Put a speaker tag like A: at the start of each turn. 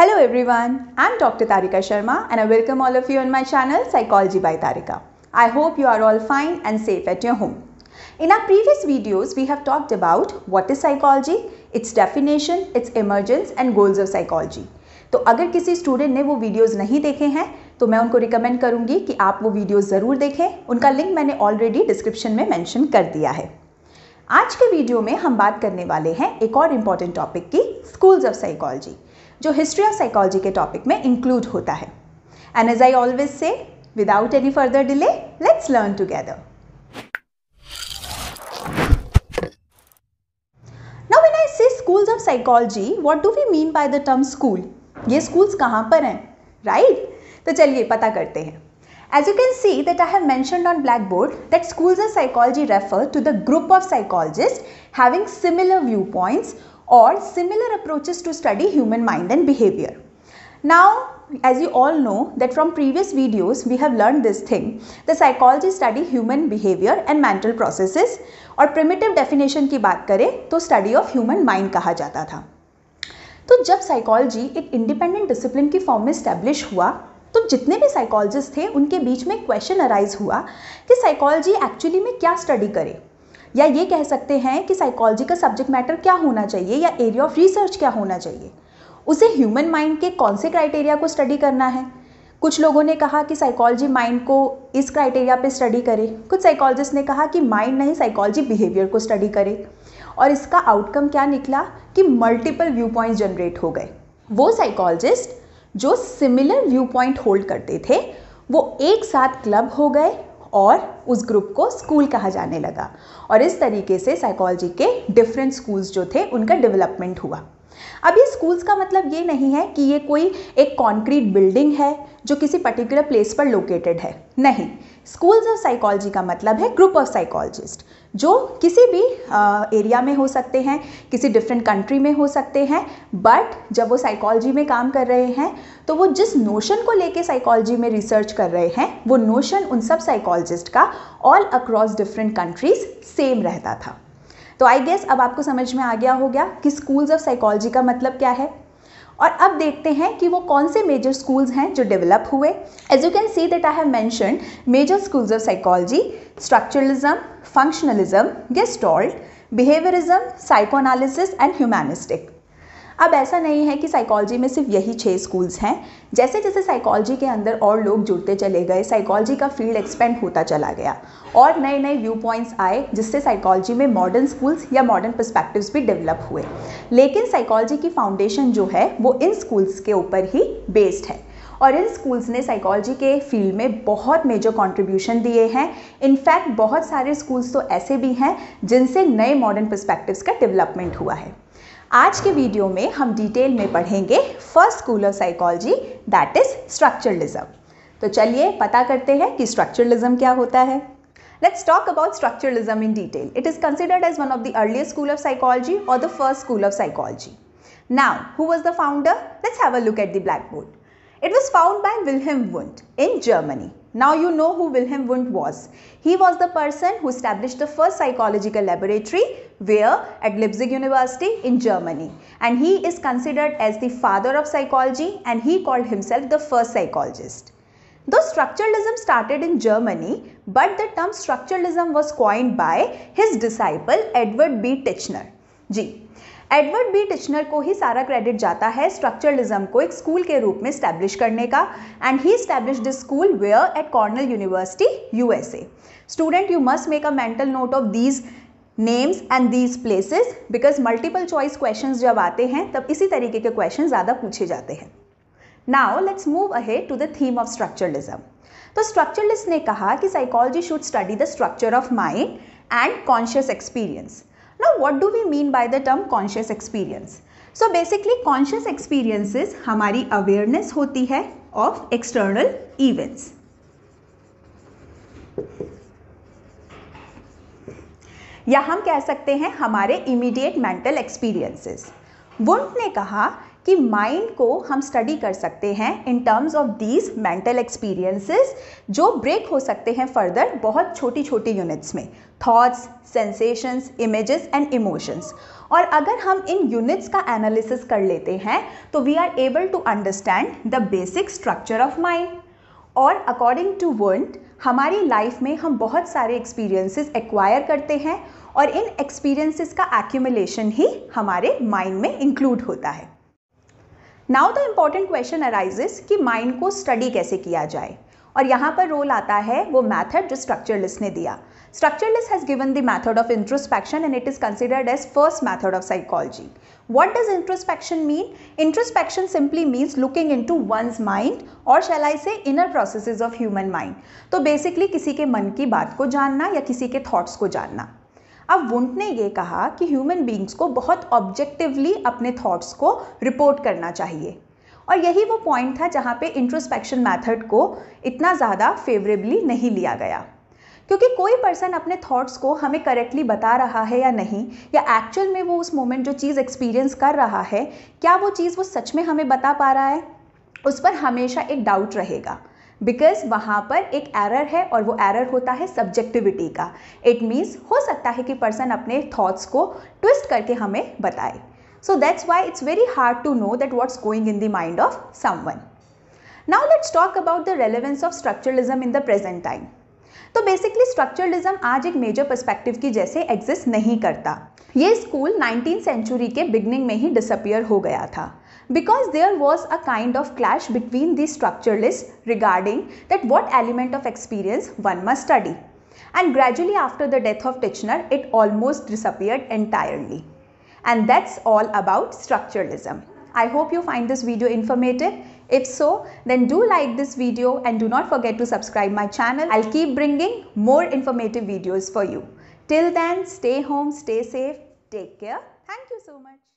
A: Hello everyone I am doctor Tarika Sharma and I welcome all of you on my channel psychology by Tarika I hope you are all fine and safe at your home in our previous videos we have talked about what is psychology its definition its emergence and goals of psychology तो अगर किसी student ने वो videos नहीं देखे हैं तो मैं उनको रिकमेंड करूँगी कि आप वो वीडियोज़ ज़रूर देखें उनका लिंक मैंने ऑलरेडी डिस्क्रिप्शन में मैंशन कर दिया है आज के वीडियो में हम बात करने वाले हैं एक और इम्पॉर्टेंट टॉपिक की स्कूल्स ऑफ साइकोलॉजी जो हिस्ट्री ऑफ साइकोलॉजी के टॉपिक में इंक्लूड होता है and as I always say without any further delay let's learn together now when I see schools of psychology what do we mean by the term school ये schools कहाँ पर हैं right right? तो चलिए पता करते हैं as you can see that I have mentioned on black board that school of psychology refer to the group of psychologist having similar view points or similar approaches to study human mind and behavior. Now, as you all know that from previous videos we have learned this thing the psychology study human behavior and mental processes or primitive definition ki baat kare, to study of human mind kaha jata tha. तो जब psychology एक independent discipline की form में establish हुआ तो जितने भी psychologist थे उनके बीच में क्वेश्चन अराइज हुआ कि साइकोलॉजी एक्चुअली में क्या स्टडी करे या ये कह सकते हैं कि साइकोलॉजी का सब्जेक्ट मैटर क्या होना चाहिए या एरिया ऑफ रिसर्च क्या होना चाहिए उसे ह्यूमन माइंड के कौन से क्राइटेरिया को स्टडी करना है कुछ लोगों ने कहा कि साइकोलॉजी माइंड को इस क्राइटेरिया पे स्टडी करे कुछ साइकोलॉजिस्ट ने कहा कि माइंड नहीं साइकोलॉजी बिहेवियर को स्टडी करे और इसका आउटकम क्या निकला कि मल्टीपल व्यू पॉइंट जनरेट हो गए वो साइकोलॉजिस्ट जो सिमिलर व्यू पॉइंट होल्ड करते थे वो एक साथ क्लब हो गए और उस ग्रुप को स्कूल कहा जाने लगा और इस तरीके से साइकोलॉजी के डिफरेंट स्कूल्स जो थे उनका डेवलपमेंट हुआ अब ये स्कूल्स का मतलब ये नहीं है कि ये कोई एक कॉन्क्रीट बिल्डिंग है जो किसी पर्टिकुलर प्लेस पर लोकेटेड है नहीं स्कूल्स ऑफ साइकोलॉजी का मतलब है ग्रुप ऑफ साइकोलॉजिस्ट जो किसी भी एरिया में हो सकते हैं किसी डिफरेंट कंट्री में हो सकते हैं बट जब वो साइकोलॉजी में काम कर रहे हैं तो वो जिस नोशन को लेके साइकोलॉजी में रिसर्च कर रहे हैं वो नोशन उन सब साइकोलॉजिस्ट का all across different countries same रहता था तो आई गेस अब आपको समझ में आ गया हो गया कि स्कूल्स ऑफ साइकोलॉजी का मतलब क्या है और अब देखते हैं कि वो कौन से मेजर स्कूल्स हैं जो डेवलप हुए as you can see that I have mention major schools of psychology structuralism functionalism gestalt behaviourism psychoanalysis and humanistic अब ऐसा नहीं है कि साइकोलॉजी में सिर्फ यही छः स्कूल्स हैं जैसे जैसे साइकोलॉजी के अंदर और लोग जुड़ते चले गए साइकोलॉजी का फील्ड एक्सपेंड होता चला गया और नए नए व्यू पॉइंट्स आए जिससे साइकोलॉजी में मॉडर्न स्कूल्स या मॉडर्न पर्सपेक्टिव्स भी डेवलप हुए लेकिन साइकोलॉजी की फाउंडेशन जो है वो इन स्कूल्स के ऊपर ही बेस्ड है और इन स्कूल्स ने साइकोलॉजी के फील्ड में बहुत मेजर कंट्रीब्यूशन दिए हैं इनफैक्ट बहुत सारे स्कूल्स तो ऐसे भी हैं जिनसे नए मॉडर्न पर्सपेक्टिव्स का डेवलपमेंट हुआ है आज के वीडियो में हम डिटेल में पढ़ेंगे first school of psychology that is structuralism तो चलिए पता करते हैं कि स्ट्रक्चरलिज्म क्या होता है let's talk about structuralism in detail it is considered as one of the earliest school of psychology और the first school of psychology now who was the founder let's have a look at the black board it was found by Wilhelm Wundt in Germany Now you know who Wilhelm Wundt was. He was the person who established the first psychological laboratory where at Leipzig University in Germany and he is considered as the father of psychology and he called himself the first psychologist. Though structuralism started in Germany but the term structuralism was coined by his disciple Edward B. Titchener. Ji Edward B Titchener को ही सारा credit जाता है structuralism को एक school के रूप में स्टैब्लिश करने का एंड ही establish this school where at Cornell University USA student you must make a mental note of these names and these places because multiple choice question जब आते हैं तब इसी तरीके के क्वेश्चन ज़्यादा पूछे जाते हैं now let's move ahead to the theme of structuralism तो स्ट्रक्चरलिस्ट ने कहा कि psychology should study the structure of mind and conscious experience Now what do we mean by the term conscious experience? So basically conscious experiences हमारी awareness होती है of external events या हम कह सकते हैं हमारे इमीडिएट मेंटल एक्सपीरियंसेस वुल्फ ने कहा कि माइंड को हम स्टडी कर सकते हैं in terms of these mental experiences जो ब्रेक हो सकते हैं फर्दर बहुत छोटी छोटी यूनिट्स में thoughts sensations images and emotions और अगर हम इन यूनिट्स का एनालिसिस कर लेते हैं तो we are able to understand the basic structure of mind और अकॉर्डिंग टू वर्ल्ड हमारी लाइफ में हम बहुत सारे एक्सपीरियंसेस एक्वायर करते हैं और इन एक्सपीरियंसेस का एक्यूमुलेशन ही हमारे माइंड में इंक्लूड होता है now the important question arises कि माइंड को स्टडी कैसे किया जाए और यहाँ पर रोल आता है वो मैथड जो स्ट्रक्चरलिस्ट ने दिया structuralist has given the method of introspection and it is considered as first method of psychology does introspection mean introspection simply means looking in to one's mind और shall I say inner process of human mind तो basically किसी के मन की बात को जानना या किसी के थॉट्स को जानना अब वुंट ने ये कहा कि ह्यूमन बींग्स को बहुत ऑब्जेक्टिवली अपने थॉट्स को रिपोर्ट करना चाहिए और यही वो पॉइंट था जहाँ पे इंट्रोस्पेक्शन मेथड को इतना ज़्यादा फेवरेबली नहीं लिया गया क्योंकि कोई पर्सन अपने थॉट्स को हमें करेक्टली बता रहा है या नहीं या एक्चुअल में वो उस मोमेंट जो चीज़ एक्सपीरियंस कर रहा है क्या वो चीज़ वो सच में हमें बता पा रहा है उस पर हमेशा एक डाउट रहेगा बिकॉज वहाँ पर एक एरर है और वो एरर होता है सब्जेक्टिविटी का इट मीन्स हो सकता है कि पर्सन अपने थॉट्स को ट्विस्ट करके हमें बताए so that's why it's very hard to know that what's going in the mind of someone now let's talk about the relevance of structuralism in the present time तो basically structuralism आज एक major perspective की जैसे exist नहीं करता ये school 19 century के beginning में ही डिसअपियर हो गया था because there was a kind of clash between the structuralists regarding that what element of experience one must study. And gradually after the death of Titchener, it almost disappeared entirely. And that's all about structuralism. I hope you find this video informative. If so, then do like this video and do not forget to subscribe my channel. I'll keep bringing more informative videos for you. Till then, stay home, stay safe, take care. Thank you so much.